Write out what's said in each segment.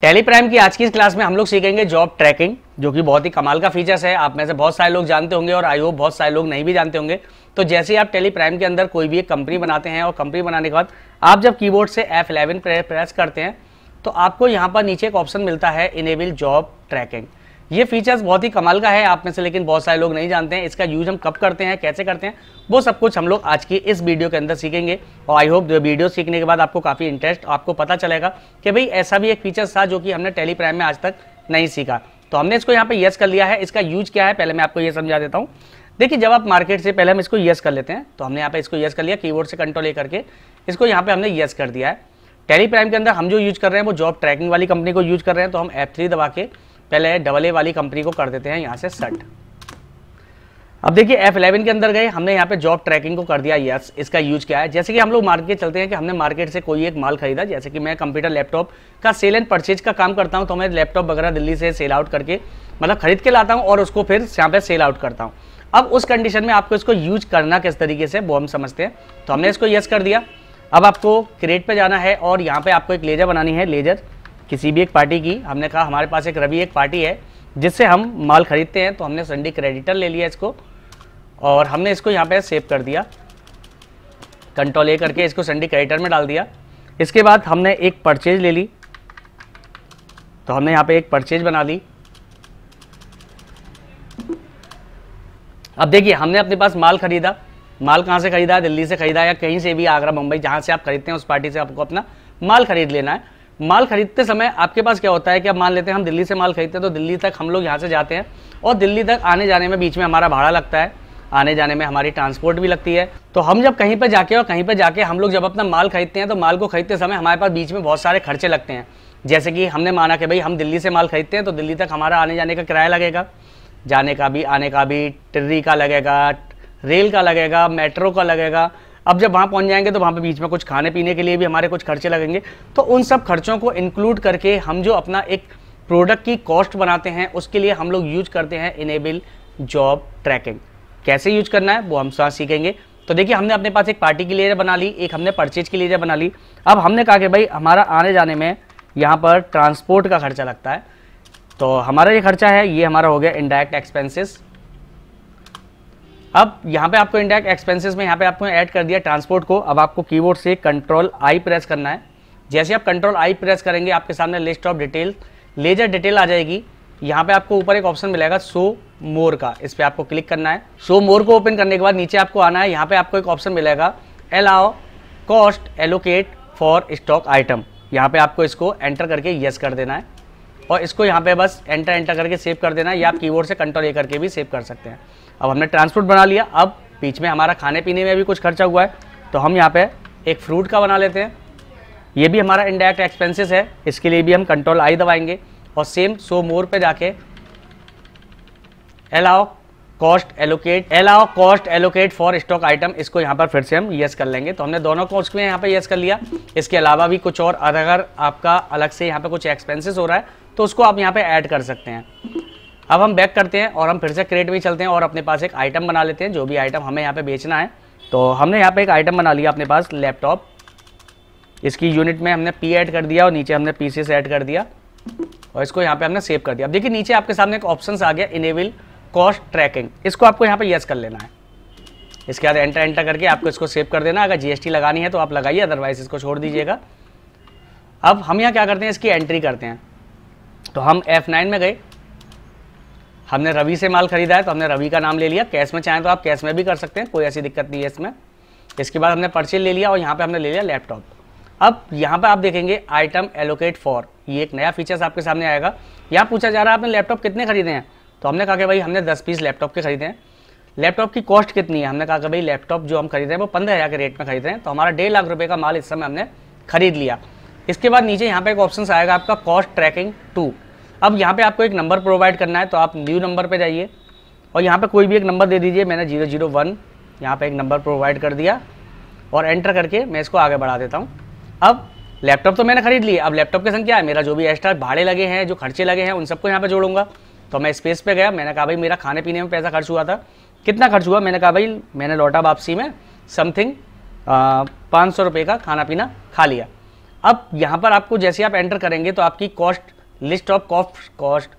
Tally Prime की आज की इस क्लास में हम लोग सीखेंगे जॉब ट्रैकिंग जो कि बहुत ही कमाल का फीचर्स है आप में से बहुत सारे लोग जानते होंगे और आई होप बहुत सारे लोग नहीं भी जानते होंगे तो जैसे ही आप टेलीप्राइम के अंदर कोई भी एक कंपनी बनाते हैं और कंपनी बनाने के बाद आप जब कीबोर्ड से एफ प्रेस करते हैं तो आपको यहाँ पर नीचे एक ऑप्शन मिलता है इनेबल जॉब ट्रैकिंग ये फीचर्स बहुत ही कमाल का है आप में से लेकिन बहुत सारे लोग नहीं जानते हैं इसका यूज हम कब करते हैं कैसे करते हैं वो सब कुछ हम लोग आज की इस वीडियो के अंदर सीखेंगे और आई होप वीडियो सीखने के बाद आपको काफ़ी इंटरेस्ट आपको पता चलेगा कि भाई ऐसा भी एक फीचर्स था जो कि हमने टेलीप्राइम में आज तक नहीं सीखा तो हमने इसको यहाँ पर यस कर लिया है इसका यूज क्या है पहले मैं आपको ये समझा देता हूँ देखिए जब आप मार्केट से पहले हम इसको यस कर लेते हैं तो हमने यहाँ पर इसको यस कर लिया कीबोर्ड से कंट्रोल ले करके इसको यहाँ पर हमने यस कर दिया है टेलीप्राइम के अंदर हम जो यूज कर रहे हैं वो जॉब ट्रैकिंग वाली कंपनी को यूज कर रहे हैं तो हम एफ थ्री दबा के पहले डबल ए वाली कंपनी को कर देते हैं यहाँ से सट अब देखिए एफ इलेवन के अंदर गए हमने यहाँ पे जॉब ट्रैकिंग को कर दिया यस इसका यूज क्या है जैसे कि हम लोग मार्केट चलते हैं कि हमने मार्केट से कोई एक माल खरीदा जैसे कि मैं कंप्यूटर लैपटॉप का सेल एंड परचेज का काम करता हूँ तो मैं लैपटॉप वगैरह दिल्ली से सेल आउट करके मतलब खरीद के लाता हूँ और उसको फिर यहाँ पे सेल आउट करता हूँ अब उस कंडीशन में आपको इसको यूज करना किस तरीके से वो हम समझते हैं तो हमने इसको यस कर दिया अब आपको क्रेट पर जाना है और यहाँ पर आपको एक लेजर बनानी है लेजर किसी भी एक पार्टी की हमने कहा हमारे पास एक रवि एक पार्टी है जिससे हम माल खरीदते हैं तो हमने संडे क्रेडिटर ले लिया इसको और हमने इसको यहाँ पे सेव कर दिया कंट्रोल ए करके इसको संडे क्रेडिटर में डाल दिया इसके बाद हमने एक परचेज ले ली तो हमने यहाँ पे एक परचेज बना दी अब देखिए हमने अपने पास माल खरीदा माल कहाँ से खरीदा दिल्ली से खरीदा या कहीं से भी आगरा मुंबई जहाँ से आप खरीदते हैं उस पार्टी से आपको अपना माल खरीद लेना है माल खरीदते समय आपके पास क्या होता है कि अब मान लेते हैं हम दिल्ली से माल खरीदते हैं तो दिल्ली तक हम लोग यहाँ से जाते हैं और दिल्ली तक आने जाने में बीच में हमारा भाड़ा लगता है आने जाने में हमारी ट्रांसपोर्ट भी लगती है तो हम जब कहीं पर जाके और कहीं पर जाके हम लोग जब अपना माल खरीदते हैं तो माल को खरीदते समय हमारे पास बीच में बहुत सारे खर्चे लगते हैं जैसे कि हमने माना कि भाई हम दिल्ली से माल खरीदते हैं तो दिल्ली तक हमारा आने जाने का किराया लगेगा जाने का भी आने का भी ट्री का लगेगा रेल का लगेगा मेट्रो का लगेगा अब जब वहाँ पहुँच जाएंगे तो वहाँ पे बीच में कुछ खाने पीने के लिए भी हमारे कुछ खर्चे लगेंगे तो उन सब खर्चों को इंक्लूड करके हम जो अपना एक प्रोडक्ट की कॉस्ट बनाते हैं उसके लिए हम लोग यूज करते हैं इनेबल जॉब ट्रैकिंग कैसे यूज करना है वो हम साथ सीखेंगे तो देखिए हमने अपने पास एक पार्टी के लिए बना ली एक हमने परचेज के लिए बना ली अब हमने कहा कि भाई हमारा आने जाने में यहाँ पर ट्रांसपोर्ट का खर्चा लगता है तो हमारा ये खर्चा है ये हमारा हो गया इनडायरेक्ट एक्सपेंसेस अब यहाँ पे आपको इंडायरेक्ट एक्सपेंसेस में यहाँ पे आपको ऐड कर दिया ट्रांसपोर्ट को अब आपको कीबोर्ड से कंट्रोल आई प्रेस करना है जैसे आप कंट्रोल आई प्रेस करेंगे आपके सामने list of detail ledger detail आ जाएगी यहाँ पे आपको ऊपर एक ऑप्शन मिलेगा शो मोर का इस पर आपको क्लिक करना है शो मोर को ओपन करने के बाद नीचे आपको आना है यहाँ पे आपको एक ऑप्शन मिलेगा allow cost allocate for stock item यहाँ पे आपको इसको एंटर करके यस कर देना है और इसको यहाँ पे बस एंटर एंटर करके सेव कर देना या आप कीबोर्ड से कंट्रोल ए करके भी सेव कर सकते हैं अब हमने ट्रांसपोर्ट बना लिया अब बीच में हमारा खाने पीने में भी कुछ खर्चा हुआ है तो हम यहाँ पे एक फ्रूट का बना लेते हैं ये भी हमारा इनडायरेक्ट एक्सपेंसेस है इसके लिए भी हम कंट्रोल आई दबाएंगे और सेम सो मोर पर जाके allow cost allocate allow cost allocate for stock item इसको यहाँ पर फिर से हम येस कर लेंगे तो हमने दोनों को उसमें यहाँ पर येस कर लिया इसके अलावा भी कुछ और अगर आपका अलग से यहाँ पर कुछ एक्सपेंसेस हो रहा है तो उसको आप यहाँ पे ऐड कर सकते हैं अब हम बैक करते हैं और हम फिर से क्रेट में चलते हैं और अपने पास एक आइटम बना लेते हैं जो भी आइटम हमें यहाँ पे बेचना है तो हमने यहाँ पे एक आइटम बना लिया अपने पास लैपटॉप इसकी यूनिट में हमने पी ऐड कर दिया और नीचे हमने पीसीस ऐड कर दिया और इसको यहाँ पे हमने सेव कर दिया अब देखिए नीचे आपके सामने एक ऑप्शन आ गया इनेबल कॉस्ट ट्रैकिंग इसको आपको यहाँ पे यस कर लेना है इसके बाद एंटर एंटर करके आपको इसको सेव कर देना अगर जीएसटी लगानी है तो आप लगाइए अदरवाइज इसको छोड़ दीजिएगा अब हम यहाँ क्या करते हैं इसकी एंट्री करते हैं तो हम एफ नाइन में गए हमने रवि से माल खरीदा है तो हमने रवि का नाम ले लिया कैश में चाहें तो आप कैश में भी कर सकते हैं कोई ऐसी दिक्कत नहीं है इसमें इसके बाद हमने पर्चे ले लिया और यहाँ पे हमने ले लिया लैपटॉप अब यहाँ पे आप देखेंगे आइटम एलोकेट फॉर ये एक नया फीचर्स आपके सामने आएगा यहाँ पूछा जा रहा है आपने लैपटॉप कितने खरीदे हैं तो हमने कहा कि भाई हमने दस पीस लैपटॉप के खरीदे हैं लैपटॉप की कॉस्ट कितनी है हमने कहा कि भाई लैपटॉप जो हम खरीद रहे हैं वो पंद्रह हज़ार के रेट में खरीद रहे हैं तो हमारा डेढ़ लाख रुपये का माल इस समय हमने खरीद लिया इसके बाद नीचे यहाँ पे एक ऑप्शन आएगा आपका कॉस्ट ट्रैकिंग टू अब यहाँ पे आपको एक नंबर प्रोवाइड करना है तो आप न्यू नंबर पे जाइए और यहाँ पे कोई भी एक नंबर दे दीजिए मैंने जीरो जीरो वन यहाँ पर एक नंबर प्रोवाइड कर दिया और एंटर करके मैं इसको आगे बढ़ा देता हूँ अब लैपटॉप तो मैंने खरीद लिया अब लैपटॉप के संग क्या है मेरा जो भी एक्स्ट्रा भाड़े लगे हैं जो खर्चे लगे हैं उन सबको यहाँ पर जोड़ूंगा तो मैं स्पेस पर गया मैंने कहा भाई मेरा खाने पीने में पैसा खर्च हुआ था कितना खर्च हुआ मैंने कहा भाई मैंने लौटा वापसी में समथिंग पाँच सौ रुपये का खाना पीना खा लिया अब यहाँ पर आपको जैसे आप एंटर करेंगे तो आपकी cost list of cost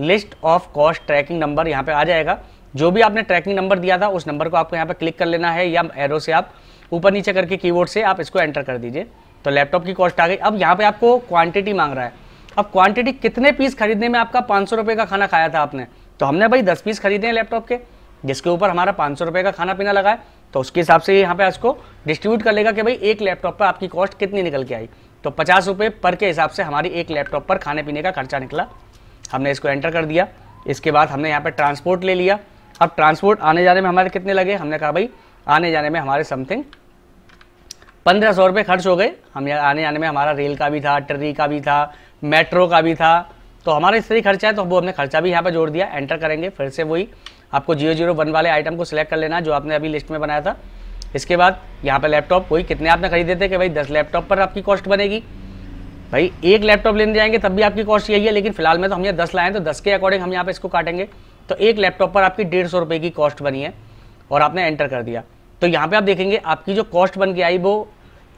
list of cost tracking number यहाँ पे आ जाएगा जो भी आपने ट्रैकिंग नंबर दिया था उस नंबर को आपको यहाँ पे क्लिक कर लेना है या एरो से आप ऊपर नीचे करके कीबोर्ड से आप इसको एंटर कर दीजिए तो लैपटॉप की कॉस्ट आ गई अब यहाँ पे आपको क्वांटिटी मांग रहा है अब क्वांटिटी कितने पीस खरीदने में आपका पाँच सौ का खाना खाया था आपने तो हमने भाई दस पीस खरीदे हैं लैपटॉप के जिसके ऊपर हमारा पाँच सौ का खाना पीना लगा है तो उसके हिसाब से यहाँ पे इसको डिस्ट्रीब्यूट कर लेगा कि भाई एक लैपटॉप पर आपकी कॉस्ट कितनी निकल के आई तो पचास रुपये पर के हिसाब से हमारी एक लैपटॉप पर खाने पीने का खर्चा निकला हमने इसको एंटर कर दिया इसके बाद हमने यहाँ पर ट्रांसपोर्ट ले लिया अब ट्रांसपोर्ट आने जाने में हमारे कितने लगे हमने कहा भाई आने जाने में हमारे समथिंग पंद्रह सौ रुपये खर्च हो गए हम आने जाने में हमारा रेल का भी था ट्री का भी था मेट्रो का भी था तो हमारा इस तरह खर्चा है तो वो हमने खर्चा भी यहाँ पर जोड़ दिया एंटर करेंगे फिर से वही आपको जीरो जीरो वन वाले आइटम को सिलेक्ट कर लेना जो आपने अभी लिस्ट में बनाया था इसके बाद यहाँ पर लैपटॉप कोई कितने आपने खरीदे थे कि भाई दस लैपटॉप पर आपकी कॉस्ट बनेगी भाई एक लैपटॉप लेने जाएंगे तब भी आपकी कॉस्ट यही है लेकिन फिलहाल में तो हम यहाँ दस लाए हैं तो दस के अकॉर्डिंग हम यहाँ पर इसको काटेंगे तो एक लैपटॉप पर आपकी डेढ़ सौ रुपये की कॉस्ट बनी है और आपने एंटर कर दिया तो यहाँ पे आप देखेंगे आपकी जो कॉस्ट बन के आई वो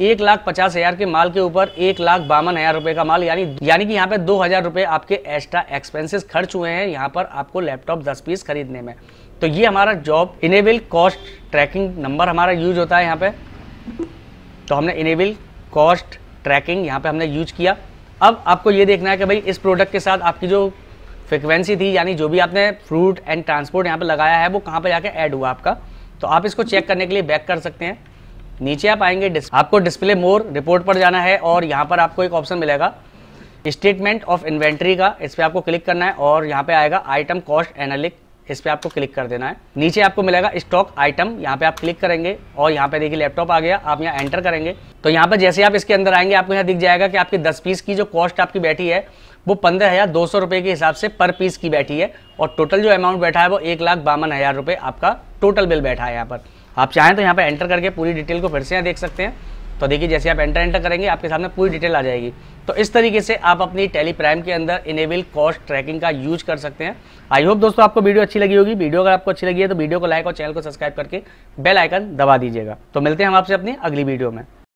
एक लाख पचास हज़ार के माल के ऊपर एक लाख बावन हज़ार रुपये का माल यानी यानी कि यहाँ पे दो हज़ार रुपये आपके एक्स्ट्रा एक्सपेंसेस खर्च हुए हैं यहाँ पर आपको लैपटॉप दस पीस खरीदने में तो ये हमारा job enable cost tracking number हमारा यूज होता है यहाँ पे तो हमने इनेबल कॉस्ट ट्रैकिंग यहाँ पे हमने यूज किया अब आपको ये देखना है कि भाई इस प्रोडक्ट के साथ आपकी जो फ्रिक्वेंसी थी यानी जो भी आपने फ्रूट एंड ट्रांसपोर्ट यहाँ पे लगाया है वो कहाँ पे जाके ऐड हुआ आपका तो आप इसको चेक करने के लिए बैक कर सकते हैं नीचे आप आएंगे डिस्... आपको डिस्प्ले मोर रिपोर्ट पर जाना है और यहाँ पर आपको एक ऑप्शन मिलेगा स्टेटमेंट ऑफ इन्वेंट्री का इस पर आपको क्लिक करना है और यहाँ पे आएगा आइटम कॉस्ट एनालिक इस पर आपको क्लिक कर देना है नीचे आपको मिलेगा स्टॉक आइटम यहाँ पे आप क्लिक करेंगे और यहाँ पे देखिए लैपटॉप आ गया आप यहाँ एंटर करेंगे तो यहाँ पर जैसे आप इसके अंदर आएंगे आपको यहाँ दिख जाएगा कि आपकी दस पीस की जो कॉस्ट आपकी बैठी है वो पंद्रह हज़ार दो सौ रुपये के हिसाब से पर पीस की बैठी है और टोटल जो अमाउंट बैठा है वो एक लाख बावन हज़ार रुपये आपका टोटल बिल बैठा है यहाँ पर आप चाहें तो यहाँ पर एंटर करके पूरी डिटेल को फिर से यहाँ देख सकते हैं तो देखिए जैसे आप एंटर एंटर करेंगे आपके सामने पूरी डिटेल आ जाएगी तो इस तरीके से आप अपनी टेली प्राइम के अंदर इनेबल कॉस्ट ट्रैकिंग का यूज कर सकते हैं आई होप दोस्तों आपको वीडियो अच्छी लगी होगी वीडियो अगर आपको अच्छी लगी है तो वीडियो को लाइक और चैनल को सब्सक्राइब करके बेल आइकन दबा दीजिएगा तो मिलते हैं हम आपसे अपनी अगली वीडियो में